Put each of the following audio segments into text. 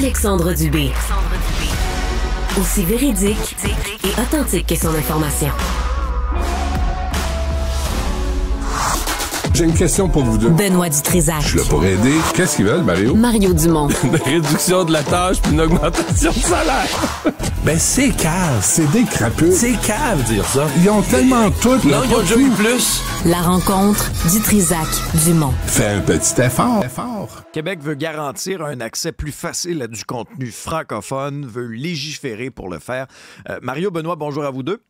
Alexandre Dubé. Aussi véridique et authentique que son information. J'ai une question pour vous deux. Benoît Dutrisac. Je là pour aider. Qu'est-ce qu'ils veulent, Mario? Mario Dumont. une réduction de la tâche puis une augmentation de salaire. ben, c'est cave. C'est des crapules. C'est cave, dire ça. Ils ont tellement tout. Non, ils ont plus. La rencontre Dutrisac-Dumont. Fait un petit effort. effort. Québec veut garantir un accès plus facile à du contenu francophone, veut légiférer pour le faire. Euh, Mario, Benoît, bonjour à vous deux.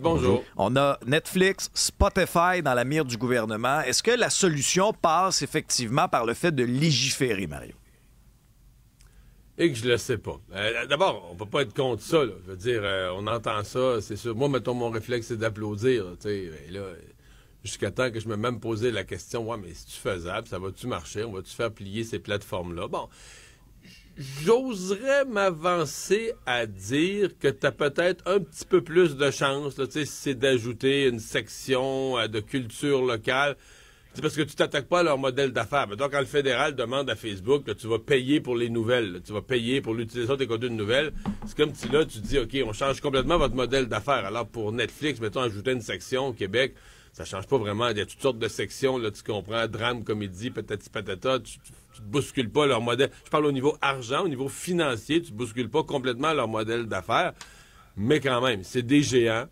Bonjour. On a Netflix, Spotify dans la mire du gouvernement. Est-ce que la solution passe effectivement par le fait de légiférer, Mario? Et que je le sais pas. Euh, d'abord, on peut pas être contre ça. Je veux dire, euh, on entend ça, c'est sûr. Moi, mettons, mon réflexe, c'est d'applaudir. jusqu'à temps que je me même posé la question, ouais, mais si tu faisable, ça va-tu marcher? On va-tu faire plier ces plateformes-là? Bon, j'oserais m'avancer à dire que tu as peut-être un petit peu plus de chance, là, si c'est d'ajouter une section euh, de culture locale. C'est parce que tu t'attaques pas à leur modèle d'affaires. Donc, quand le fédéral demande à Facebook que tu vas payer pour les nouvelles, tu vas payer pour l'utilisation des contenus de nouvelles, c'est comme si là, tu dis, OK, on change complètement votre modèle d'affaires. Alors, pour Netflix, mettons, ajouter une section au Québec, ça change pas vraiment. Il y a toutes sortes de sections, tu comprends, drame, comédie, patati patata, tu, ne bouscules pas leur modèle. Je parle au niveau argent, au niveau financier, tu te bouscules pas complètement leur modèle d'affaires, mais quand même, c'est des géants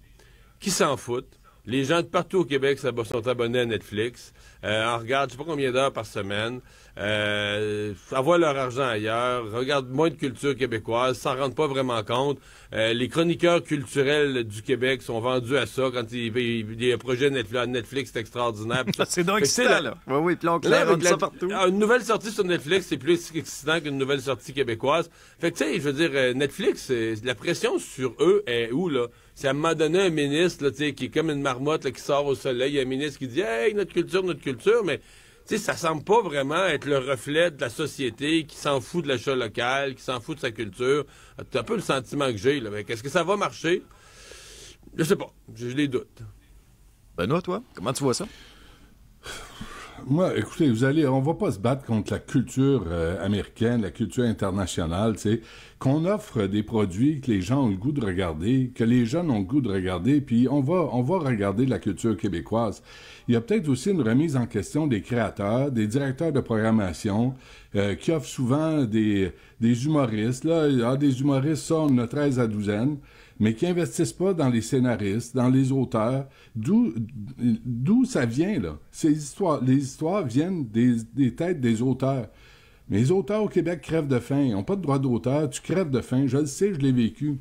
qui s'en foutent. Les gens de partout au Québec sont abonnés à Netflix. Euh, on regarde, je sais pas combien d'heures par semaine euh, avoir leur argent ailleurs, Regarde moins de culture québécoise, s'en rendent pas vraiment compte. Euh, les chroniqueurs culturels du Québec sont vendus à ça quand il y a un projet Netflix, c'est extraordinaire. c'est donc ça, là. Oui, oui, on ça partout. Ah, une nouvelle sortie sur Netflix, c'est plus excitant qu'une nouvelle sortie québécoise. Fait que, tu sais, je veux dire, euh, Netflix, euh, la pression sur eux est où, là? ça à donné un ministre là, qui est comme une marmotte qui sort au soleil, un ministre qui dit Hey, notre culture, notre culture, mais sais, ça semble pas vraiment être le reflet de la société qui s'en fout de l'achat local, qui s'en fout de sa culture. C'est ah, un peu le sentiment que j'ai. Ben, Est-ce que ça va marcher? Je sais pas. J'ai des doutes. Benoît, toi, comment tu vois ça? moi, écoutez, vous allez, on va pas se battre contre la culture euh, américaine, la culture internationale, tu sais, qu'on offre des produits que les gens ont le goût de regarder, que les jeunes ont le goût de regarder, puis on va, on va regarder la culture québécoise. Il y a peut-être aussi une remise en question des créateurs, des directeurs de programmation, euh, qui offrent souvent des, des humoristes, là, a ah, des humoristes, ça, on a 13 à douzaine mais qui investissent pas dans les scénaristes, dans les auteurs, d'où d'où ça vient là. Ces histoires, les histoires viennent des, des têtes des auteurs. Mais les auteurs au Québec crèvent de faim, ils n'ont pas de droit d'auteur, tu crèves de faim, je le sais, je l'ai vécu.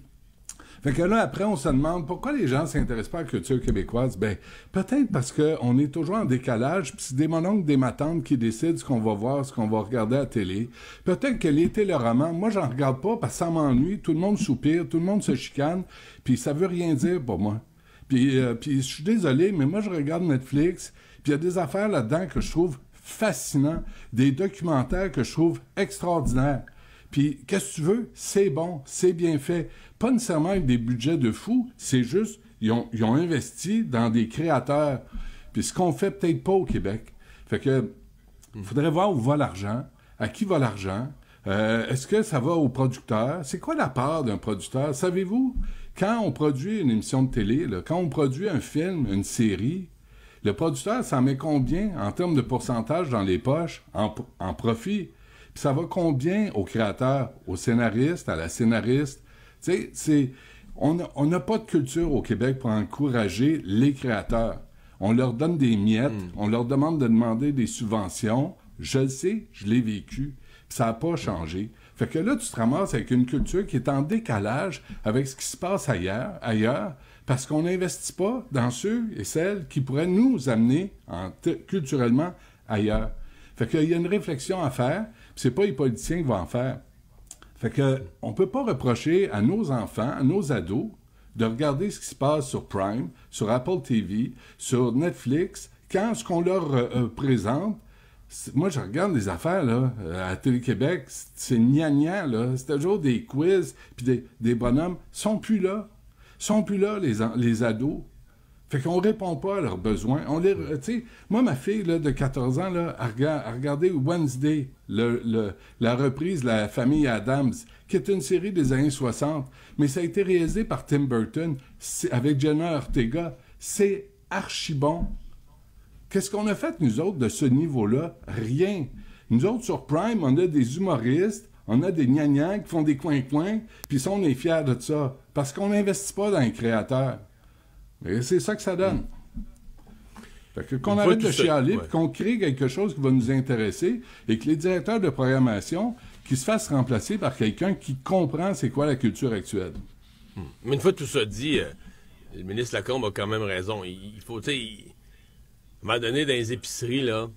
Fait que là, après, on se demande pourquoi les gens s'intéressent pas à la culture québécoise. Ben, peut-être parce qu'on est toujours en décalage, puis c'est des mononcles, des matantes qui décident ce qu'on va voir, ce qu'on va regarder à la télé. Peut-être que les roman, moi, j'en regarde pas parce que ça m'ennuie, tout le monde soupire, tout le monde se chicane, puis ça veut rien dire pour moi. Puis, euh, puis je suis désolé, mais moi, je regarde Netflix, puis il y a des affaires là-dedans que je trouve fascinant, des documentaires que je trouve extraordinaires. Puis, qu'est-ce que tu veux? C'est bon, c'est bien fait. Pas nécessairement avec des budgets de fou, c'est juste, ils ont, investi dans des créateurs. Puis, ce qu'on fait peut-être pas au Québec. Fait que, faudrait voir où va l'argent, à qui va l'argent, euh, est-ce que ça va au producteur? C'est quoi la part d'un producteur? Savez-vous, quand on produit une émission de télé, quand on produit un film, une série, le producteur s'en met combien en termes de pourcentage dans les poches en profit? ça va combien aux créateurs, aux scénaristes, à la scénariste? Tu sais, On n'a pas de culture au Québec pour encourager les créateurs. On leur donne des miettes, hmm. on leur demande de demander des subventions. Je le sais, je l'ai vécu. ça n'a pas hmm. changé. Fait que là, tu te ramasses avec une culture qui est en décalage avec ce qui se passe ailleurs, ailleurs parce qu'on n'investit pas dans ceux et celles qui pourraient nous amener culturellement ailleurs. Fait qu'il y a une réflexion à faire. C'est pas les politiciens qui vont en faire. Fait que on peut pas reprocher à nos enfants, à nos ados, de regarder ce qui se passe sur Prime, sur Apple TV, sur Netflix, quand ce qu'on leur euh, euh, présente, moi, je regarde des affaires, là, euh, à Télé-Québec, c'est nia là. C'est toujours des quiz, puis des, des bonhommes. sont plus là. Ils sont plus là, les, les ados. Fait qu'on répond pas à leurs besoins. On les, moi, ma fille de 14 ans, là, a, regardé Wednesday, la reprise La famille Adams, qui est une série des années 60, mais ça a été réalisé par Tim Burton avec Jenna Ortega. C'est archi bon. Qu'est-ce qu'on a fait, nous autres, de ce niveau-là? Rien. Nous autres, sur Prime, on a des humoristes, on a des gnagnans qui font des coin coins puis ça, on est fiers de ça, parce qu'on n'investit pas dans les créateurs. Et c'est ça que ça donne. Mm. Fait que qu'on arrête de chialer, et qu'on crée quelque chose qui va nous intéresser, et que les directeurs de programmation, qui se fassent remplacer par quelqu'un qui comprend c'est quoi la culture actuelle. Mm. Mais une fois tout ça dit, euh, le ministre Lacombe a quand même raison. Il, faut, tu sais, donné, dans les épiceries, là,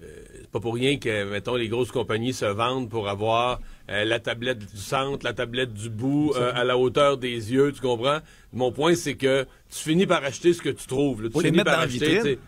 c'est euh, pas pour rien que, mettons, les grosses compagnies se vendent pour avoir euh, la tablette du centre, la tablette du bout, euh, à la hauteur des yeux, tu comprends? Mon point, c'est que tu finis par acheter ce que tu trouves. pour, les pour les mettre dans la vitrine.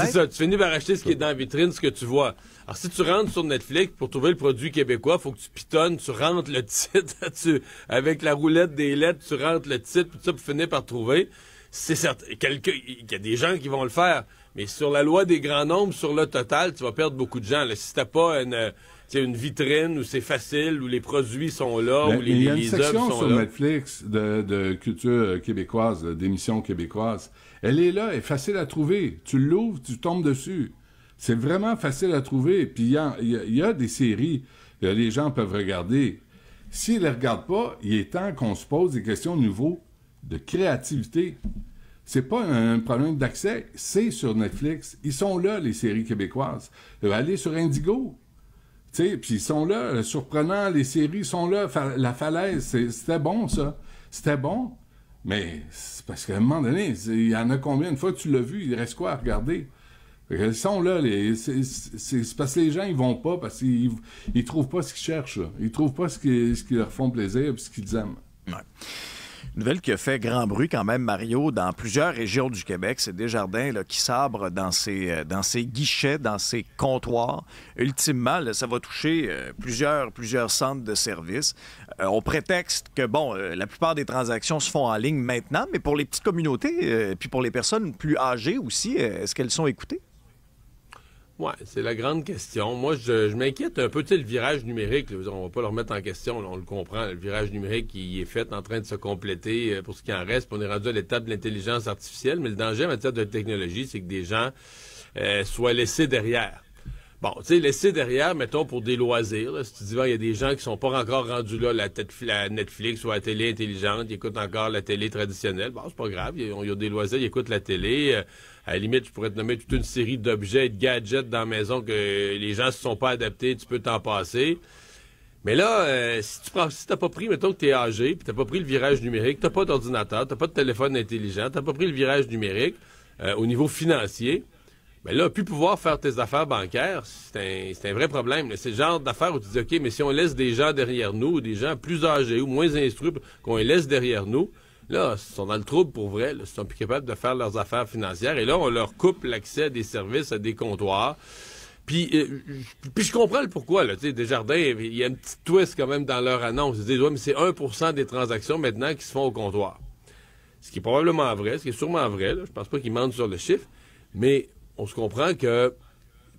C'est ça, tu finis par acheter ce qui est dans la vitrine, ce que tu vois. Alors, si tu rentres sur Netflix, pour trouver le produit québécois, faut que tu pitonnes, tu rentres le titre, tu, avec la roulette des lettres, tu rentres le titre, tout ça, pour finir par trouver. C'est certain. Il y a des gens qui vont le faire. Mais sur la loi des grands nombres, sur le total, tu vas perdre beaucoup de gens. Là. Si t'as pas une, euh, une vitrine où c'est facile, où les produits sont là, où les, il y une section sur Netflix de, culture euh, québécoise, euh, d'émissions québécoises. Elle est là, elle est facile à trouver. Tu l'ouvres, tu tombes dessus. C'est vraiment facile à trouver. Puis il y, a, des séries que les gens peuvent regarder. S'ils ne les regardent pas, il est temps qu'on se pose des questions nouveaux de créativité c'est pas un problème d'accès, c'est sur Netflix. Ils sont là, les séries québécoises. Euh, allez sur Indigo. Puis ils sont là, euh, surprenant, les séries sont là, La Falaise, c'était bon ça, c'était bon, mais parce qu'à un moment donné, il y en a combien Une fois que tu l'as vu, il reste quoi à regarder? Ils sont là, c'est parce que les gens, ils vont pas, parce qu'ils ils trouvent pas ce qu'ils cherchent, ils trouvent pas ce qui, ce qui leur font plaisir, et ce qu'ils aiment nouvelle qui a fait grand bruit quand même, Mario, dans plusieurs régions du Québec. C'est des jardins qui sabre dans ses, euh, dans guichets, dans ses comptoirs. Ultimement, ça va toucher euh, plusieurs, plusieurs centres de services. au euh, prétexte que, bon, la plupart des transactions se font en ligne maintenant, mais pour les petites communautés, puis pour les personnes plus âgées aussi, est-ce qu'elles sont écoutées? Oui, c'est la grande question. Moi, je, m'inquiète un peu, tu sais, le virage numérique, on on va pas le remettre en question, on le comprend, le virage numérique, il est fait, en train de se compléter euh, pour ce qui en reste, on est rendu à l'étape de l'intelligence artificielle, mais le danger en matière de technologie, c'est que des gens euh, soient laissés derrière. Bon, tu sais, laisser derrière, mettons, pour des loisirs. si tu dis, il y a des gens qui sont pas encore rendus là, la, Netflix ou la télé intelligente, ils écoutent encore la télé traditionnelle. Bon, c'est pas grave, il y a des loisirs, ils écoutent la télé. Euh, à la limite, tu pourrais te nommer toute une série d'objets de gadgets dans la maison que les gens se sont pas adaptés, tu peux t'en passer. Mais là, euh, si tu n'as si pas pris, mettons que tu es âgé, puis t'as pas pris le virage numérique, t'as pas d'ordinateur, t'as pas de téléphone intelligent, t'as pas pris le virage numérique euh, au niveau financier, ben là, plus pouvoir faire tes affaires bancaires, c'est un, vrai problème. C'est le genre d'affaires où tu dis, OK, mais si on laisse des gens derrière nous, des gens plus âgés ou moins instruits, qu'on les laisse derrière nous, Là, ils sont dans le trouble pour vrai. Ils ne sont plus capables de faire leurs affaires financières. Et là, on leur coupe l'accès à des services, à des comptoirs. Puis, euh, puis je comprends le pourquoi. Là. Desjardins, il y a une petite twist quand même dans leur annonce. Ils disent, oui, mais c'est 1 des transactions maintenant qui se font au comptoir. Ce qui est probablement vrai, ce qui est sûrement vrai. Je pense pas qu'ils mentent sur le chiffre. Mais on se comprend que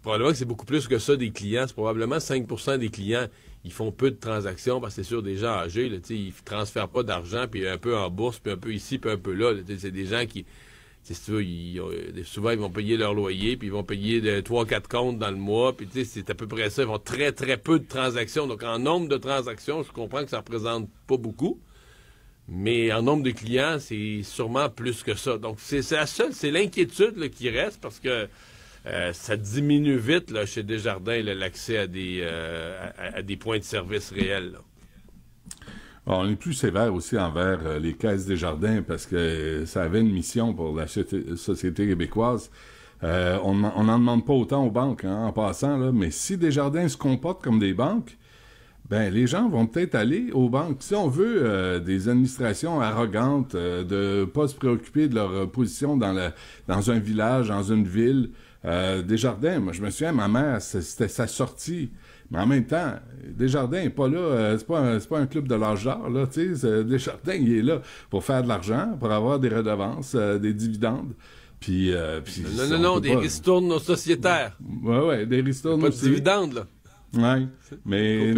probablement c'est beaucoup plus que ça des clients. C'est probablement 5 des clients. Ils font peu de transactions parce que c'est sûr des gens âgés. ils ne transfèrent pas d'argent, puis un peu en bourse, puis un peu ici, puis un peu là. c'est des gens qui. Si tu veux, euh, souvent, ils vont payer leur loyer, puis ils vont payer 3-4 comptes dans le mois, puis c'est à peu près ça. Ils font très, très peu de transactions. Donc, en nombre de transactions, je comprends que ça représente pas beaucoup, mais en nombre de clients, c'est sûrement plus que ça. Donc, c'est la seule, c'est l'inquiétude qui reste, parce que euh, ça diminue vite chez Desjardins l'accès euh, à, des, points de service réels. on est plus sévère aussi envers euh, les caisses des parce que ça avait une mission pour la société québécoise. on n'en demande pas autant aux banques hein, en passant, mais si Desjardins se comportent comme des banques, ben les gens vont peut-être aller aux banques. Si on veut des administrations arrogantes, de de pas se préoccuper de leur position dans un village, dans une ville, euh, Desjardins, moi, je me souviens, ma mère, c'était sa sortie. Mais en même temps, Desjardins n'est pas là, euh, c'est pas, un, pas un club de l'âge là, euh, Desjardins, il est là pour faire de l'argent, pour avoir des redevances, des dividendes. Puis, puis non, non, non, des pas... ristournes sociétaires. Ouais, ouais, des ristournes Pas de dividendes, là. Ouais. Mais,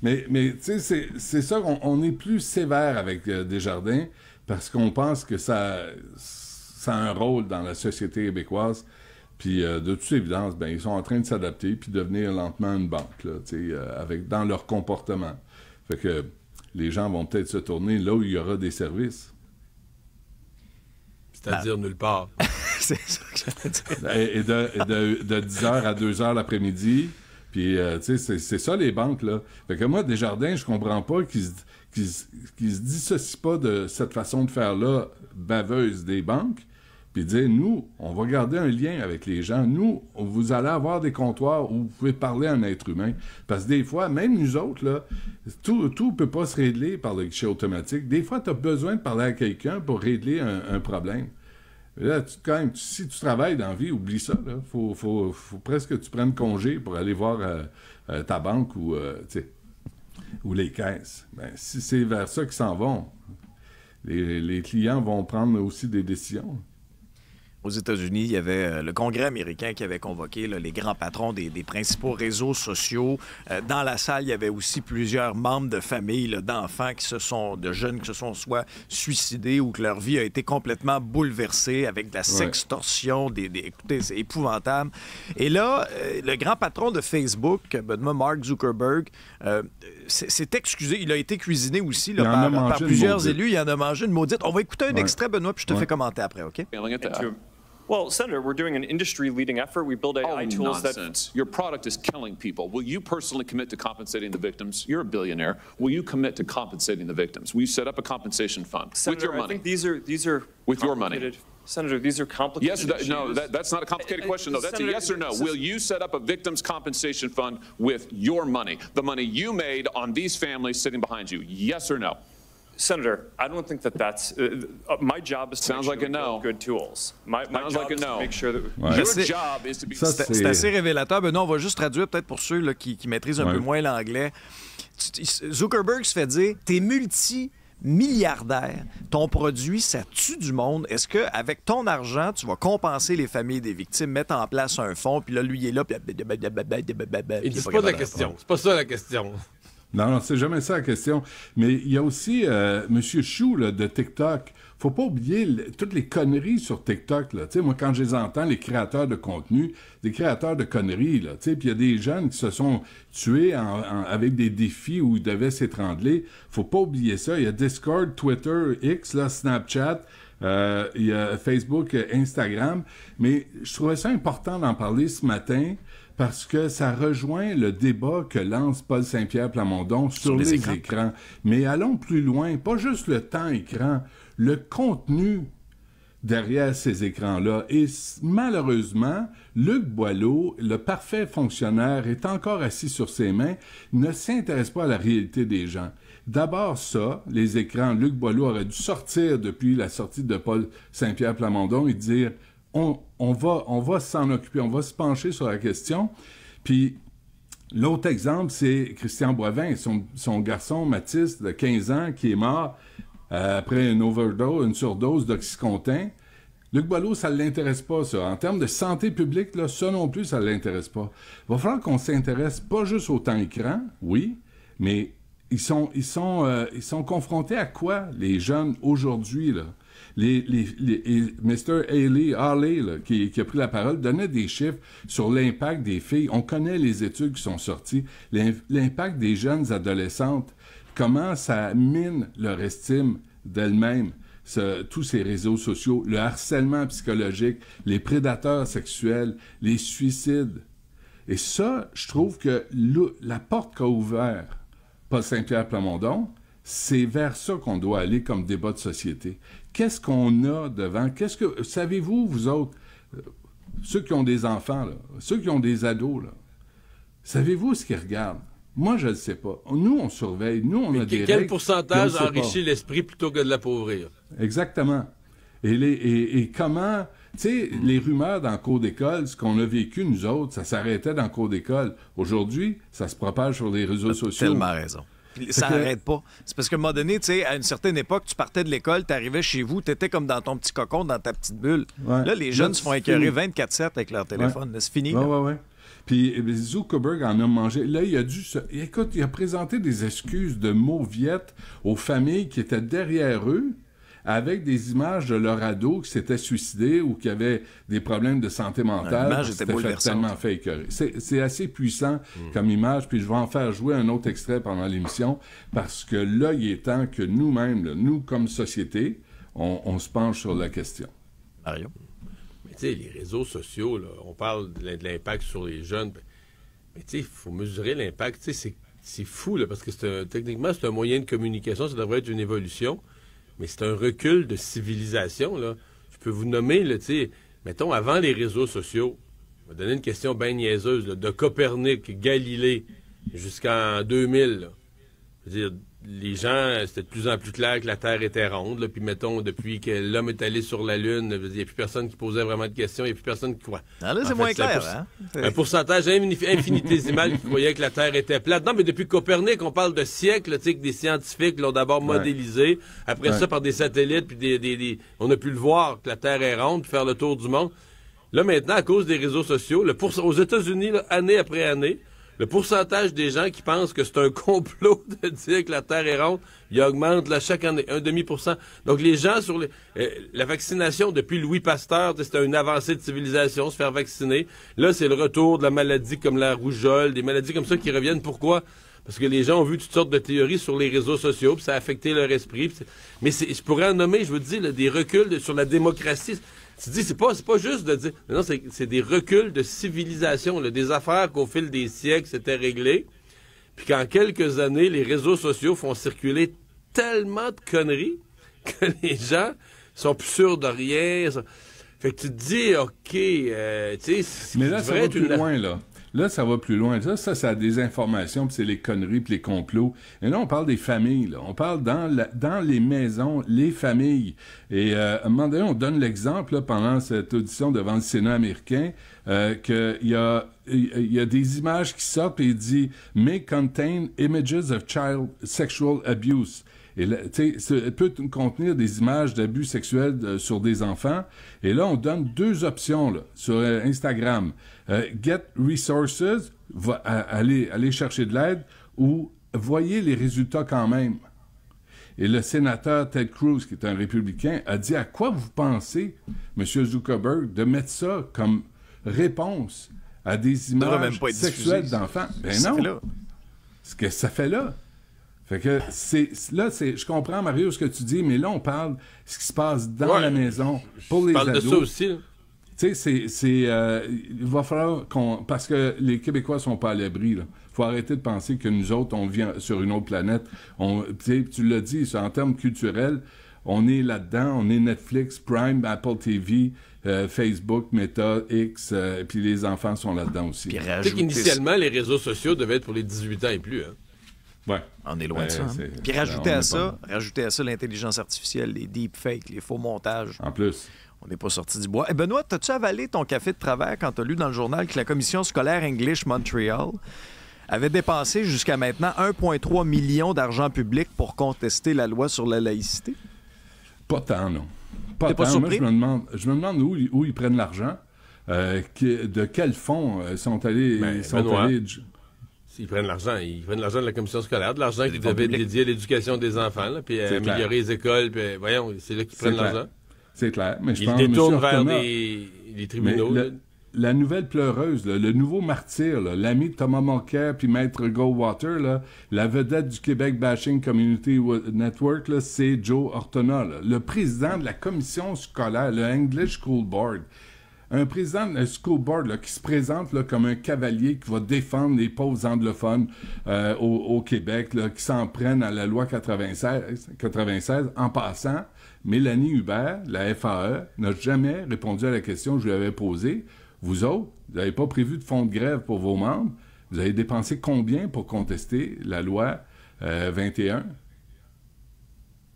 mais, mais tu sais, c'est ça qu'on on est plus sévère avec Desjardins parce qu'on pense que ça ça a un rôle dans la société québécoise. Puis euh, de toute évidence, ben, ils sont en train de s'adapter puis devenir lentement une banque, là, euh, avec, dans leur comportement. Fait que les gens vont peut-être se tourner là où il y aura des services. C'est-à-dire nulle part. C'est ça que ben, Et, de, de, 10h à 2h l'après-midi. Puis, euh, tu sais, c'est ça les banques, là. Fait que moi, Desjardins, je comprends pas qu'ils qu se dissocient pas de cette façon de faire-là baveuse des banques puis dire nous, on va garder un lien avec les gens. Nous, vous allez avoir des comptoirs où vous pouvez parler à un être humain. Parce que des fois, même nous autres, là, tout ne peut pas se régler par le guichet automatique. Des fois, tu as besoin de parler à quelqu'un pour régler un, problème. Là, quand même, si tu travailles dans la vie, oublie ça. Il faut, presque que tu prennes congé pour aller voir euh, euh, ta banque ou, euh, ou les caisses. Ben, si c'est vers ça qu'ils s'en vont, les clients vont prendre aussi des décisions aux États-Unis, il y avait euh, le Congrès américain qui avait convoqué les grands patrons des, principaux réseaux sociaux. Euh, dans la salle, il y avait aussi plusieurs membres de familles, d'enfants qui se sont, de jeunes qui se sont soit suicidés ou que leur vie a été complètement bouleversée avec de la sextorsion. Des, écoutez, c'est épouvantable. Et là, euh, le grand patron de Facebook, Benoît Mark Zuckerberg, s'est excusé. Il a été cuisiné aussi par, plusieurs élus. Il en a mangé une maudite. On va écouter un extrait, Benoît, puis je te fais commenter après, OK? Well, Senator, we're doing an industry-leading effort. We build AI oh, tools nonsense. that... your product is killing people. Will you personally commit to compensating the victims? You're a billionaire. Will you commit to compensating the victims? Will you set up a compensation fund Senator, with your money? I think these are... These are with your money. Senator, these are complicated Yes, that, no, that, that's not a complicated I, uh, uh, question, though. that's Senator, a yes or no. Will you set up a victims' compensation fund with your money, the money you made on these families sitting behind you? Yes or no? Senator, I don't think that that's uh, uh my job. Is to Sounds make Good tools. My, my job to make sure that your job is to be. C'est assez révélateur. Ben non, on va juste traduire peut-être pour ceux qui, qui, maîtrisent un peu moins l'anglais. Zuckerberg se fait dire, t'es es milliardaire, ton produit, ça tue du monde. Est-ce que avec ton argent, tu vas compenser les familles des victimes, mettre en place un fonds, puis là, lui, il est là, puis... Il dit pas, pas ça, la question. C'est pas ça la question. Non, c'est jamais ça la question. Mais il y a aussi euh, Monsieur Chou là, de TikTok. Faut pas oublier toutes les conneries sur TikTok. Là. sais, moi, quand je les entends, les créateurs de contenu, des créateurs de conneries, là, puis il y a des jeunes qui se sont tués avec des défis où ils devaient s'étrangler. Faut pas oublier ça. Il y a Discord, Twitter, X, là, Snapchat. Euh, il y a Facebook, euh, Instagram. Mais je trouvais ça important d'en parler ce matin parce que ça rejoint le débat que lance Paul Saint-Pierre Plamondon sur, les, écrans. écrans. Mais allons plus loin, pas juste le temps écran, le contenu derrière ces écrans-là. Et malheureusement, Luc Boileau, le parfait fonctionnaire, est encore assis sur ses mains, ne s'intéresse pas à la réalité des gens. D'abord ça, les écrans, Luc Boileau aurait dû sortir depuis la sortie de Paul Saint-Pierre Plamondon et dire on, va, on va s'en occuper, on va se pencher sur la question. Puis l'autre exemple, c'est Christian Boivin, son, son garçon Mathis de 15 ans qui est mort euh, après une overdose, une surdose d'oxycontin. Luc Boileau, ça ne l'intéresse pas, ça. En termes de santé publique, là, ça non plus, ça ne l'intéresse pas. Il va falloir qu'on s'intéresse pas juste au temps écran, oui, mais ils sont, ils sont, euh, ils sont confrontés à quoi, les jeunes, aujourd'hui, là? Les, Mr. Haley, qui, a pris la parole, donnait des chiffres sur l'impact des filles. On connaît les études qui sont sorties, l'impact des jeunes adolescentes, comment ça mine leur estime d'elles-mêmes. tous ces réseaux sociaux, le harcèlement psychologique, les prédateurs sexuels, les suicides. Et ça, je trouve que la porte qu'a ouvert Paul Saint-Pierre Plamondon, c'est vers ça qu'on doit aller comme débat de société. Qu'est-ce qu'on a devant? Qu'est-ce que savez-vous, vous autres, euh, ceux qui ont des enfants, ceux qui ont des ados, savez-vous ce qu'ils regardent? Moi, je ne sais pas. Nous, on surveille. Nous, on a des quel pourcentage enrichit l'esprit plutôt que de l'appauvrir? Exactement. Et, comment... Tu sais, les rumeurs dans le cours d'école, ce qu'on a vécu, nous autres, ça s'arrêtait dans le cours d'école. Aujourd'hui, ça se propage sur les réseaux sociaux. tellement raison ça n'arrête pas. C'est parce qu'à un moment donné, tu sais, à une certaine époque, tu partais de l'école, tu arrivais chez vous, tu étais comme dans ton petit cocon, dans ta petite bulle. Là, les jeunes se font écœurer 24-7 avec leur téléphone. C'est fini. Oui, oui, oui. Puis euh, Zuckerberg en a mangé. Là, il a dû Écoute, il a présenté des excuses de mauviettes aux familles qui étaient derrière eux avec des images de leur ado qui s'était suicidé ou qui avait des problèmes de santé mentale. C'était tellement fait C'est assez puissant mm. comme image, puis je vais en faire jouer un autre extrait pendant l'émission, parce que là, il est temps que nous-mêmes, nous comme société, on, se penche sur la question. Mario? Mais tu sais, les réseaux sociaux, on parle de l'impact sur les jeunes, ben, mais tu sais, il faut mesurer l'impact. Tu sais, c'est fou, parce que techniquement, c'est un moyen de communication, ça devrait être une évolution mais c'est un recul de civilisation. Là. Je peux vous nommer, là, mettons, avant les réseaux sociaux, je vais donner une question bien niaiseuse, de Copernic, Galilée, jusqu'en 2000. Je veux dire, les gens, c'était de plus en plus clair que la Terre était ronde. Puis mettons, depuis que l'homme est allé sur la Lune, il n'y a plus personne qui posait vraiment de questions, il n'y a plus personne qui croit. Ah, là, c'est moins clair. Hein? Un pourcentage infinitésimal qui croyait que la Terre était plate. Non, mais depuis Copernic, on parle de siècles, tu sais, que des scientifiques l'ont d'abord modélisé. Après ça, par des satellites, puis des, on a pu le voir, que la Terre est ronde, puis faire le tour du monde. Là, maintenant, à cause des réseaux sociaux, le pour... aux États-Unis, année après année, le pourcentage des gens qui pensent que c'est un complot de dire que la Terre est ronde, il augmente là, chaque année, un demi pour cent. Donc les gens sur euh, la vaccination depuis Louis Pasteur, c'était une avancée de civilisation, se faire vacciner. Là, c'est le retour de la maladie comme la rougeole, des maladies comme ça qui reviennent. Pourquoi? Parce que les gens ont vu toutes sortes de théories sur les réseaux sociaux, puis ça a affecté leur esprit. mais je pourrais en nommer, je vous dire, des reculs sur la démocratie. Tu dis, c'est pas, pas juste de dire. Non, c'est des reculs de civilisation, des affaires qu'au fil des siècles, c'était réglé. Puis qu'en quelques années, les réseaux sociaux font circuler tellement de conneries que les gens sont plus sûrs de rien. Fait que tu te dis, OK, euh, tu sais, mais là, ça va plus une... loin, là. Là, ça va plus loin. Ça, ça, ça a des informations, puis c'est les conneries, puis les complots. Et là, on parle des familles. On parle dans, les maisons, les familles. Et euh, à un moment donné, on donne l'exemple pendant cette audition devant le Sénat américain euh, qu'il y a il y a des images qui sortent et il dit may contain images of child sexual abuse. Et tu peut contenir des images d'abus sexuels euh, sur des enfants. Et là, on donne deux options sur euh, Instagram. Euh, get resources, va, aller, aller chercher de l'aide ou voyez les résultats quand même. Et le sénateur Ted Cruz, qui est un républicain, a dit à quoi vous pensez, M. Zuckerberg, de mettre ça comme réponse à des images sexuelles d'enfants? Ben non. Ce que ça fait là. Fait que c'est là, c'est je comprends Mario ce que tu dis, mais là on parle ce qui se passe dans la maison pour les parle de ça aussi. Tu sais, c'est c'est euh, il va falloir qu'on parce que les Québécois sont pas à l'abri là. Faut arrêter de penser que nous autres on vient sur une autre planète. On tu l'as dit, en termes culturels, on est là-dedans, on est Netflix, Prime, Apple TV, euh, Facebook, Meta, X, et euh, puis les enfants sont là-dedans aussi. Tu sais qu'initialement, les réseaux sociaux devaient être pour les 18 ans et plus. Hein. Ouais. On est loin de euh, ça. Hein. Puis rajouter à ça, rajouter à ça l'intelligence artificielle, les deepfakes, les faux montages. En plus. On n'est pas sorti du bois. Et eh, Benoît, as tu avalé ton café de travers quand tu as lu dans le journal que la commission scolaire English Montreal avait dépensé jusqu'à maintenant 1,3 million d'argent public pour contester la loi sur la laïcité? Pas tant, non. Pas tant. Pas surpris? Moi, je me demande, où, ils prennent l'argent, euh, de quel fonds euh, sont allés. Ben, sont allés ils prennent l'argent. Ils prennent l'argent de la commission scolaire, de l'argent qu'ils devaient dédier à l'éducation des enfants, puis à euh, améliorer les écoles. Puis, euh, voyons, c'est là qu'ils prennent l'argent. C'est clair. Mais je Ils pense, détournent vers les tribunaux. la nouvelle pleureuse, le nouveau martyr, l'ami de Thomas Mulcair puis Maître Goldwater, la vedette du Québec Bashing Community Network, c'est Joe Ortona, le président de la commission scolaire, le English School Board un président de la school board qui se présente comme un cavalier qui va défendre les pauvres anglophones euh, au, Québec, qui s'en prennent à la loi 96, en passant, Mélanie Hubert, la FAE, n'a jamais répondu à la question que je lui avais posée. Vous autres, vous n'avez pas prévu de fonds de grève pour vos membres. Vous avez dépensé combien pour contester la loi 21? Euh,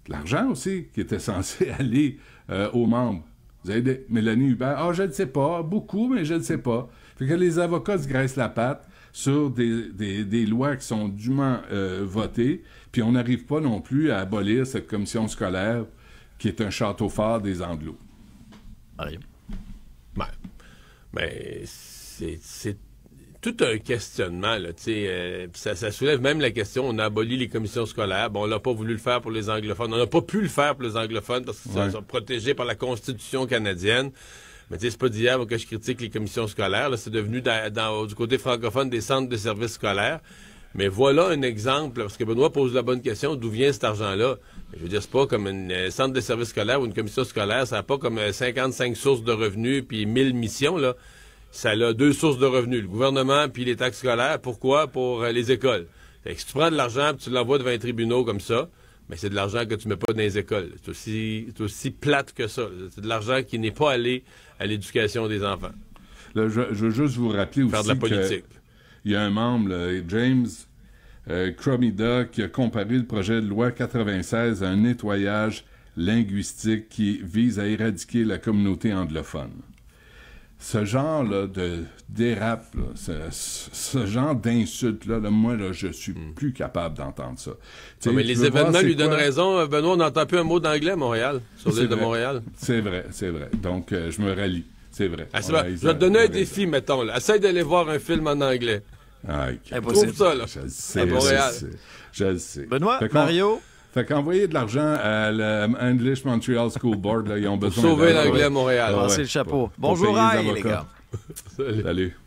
l'argent aussi qui était censé aller euh, aux membres. Vous Mélanie Hubert, ah, je ne sais pas, beaucoup, mais je ne sais pas. Fait que les avocats se graissent la patte sur des, lois qui sont dûment euh, votées, puis on n'arrive pas non plus à abolir cette commission scolaire qui est un château fort des Anglos. Oui. Mais ben, ben, c'est tout un questionnement. Là, euh, ça, ça soulève même la question, on a aboli les commissions scolaires. Bon, on l'a pas voulu le faire pour les anglophones. On n'a pas pu le faire pour les anglophones parce qu'ils sont protégés par la Constitution canadienne. Mais tu sais, c'est pas d'hier que je critique les commissions scolaires. C'est devenu du côté francophone des centres de services scolaires. Mais voilà un exemple, parce que Benoît pose la bonne question, d'où vient cet argent-là? Je veux dire, c'est pas comme un euh, centre de services scolaires ou une commission scolaire, ça n'a pas comme 55 euh, sources de revenus puis 1000 missions, là ça a deux sources de revenus, le gouvernement puis les taxes scolaires. Pourquoi? Pour euh, les écoles. si tu prends de l'argent et tu l'envoies devant les tribunaux comme ça, mais ben, c'est de l'argent que tu mets pas dans les écoles. C'est aussi, aussi, plate que ça. C'est de l'argent qui n'est pas allé à l'éducation des enfants. je, veux juste vous rappeler aussi de Il y a un membre, James euh, Cromida, qui a comparé le projet de loi 96 à un nettoyage linguistique qui vise à éradiquer la communauté anglophone ce genre de dérape, ce, genre d'insulte là, moi là, je suis hmm. plus capable d'entendre ça. Ah, mais les événements lui donnent raison. Euh, Benoît, on n'entend plus un mot d'anglais à Montréal, sur l'île de Montréal. C'est vrai, c'est vrai. Donc euh, je me rallie. C'est vrai. Ah, je te donner un défi, mettons. Essaye d'aller voir un film en anglais. Ah, Trouve ça là. Je le sais, à Montréal. Je le sais. Benoît, Mario. Fait qu'envoyer de l'argent à l'English Montreal School Board, là, ils ont besoin de Sauver l'anglais à Montréal. C'est le chapeau. Bonjour, Ray, les gars. Salut.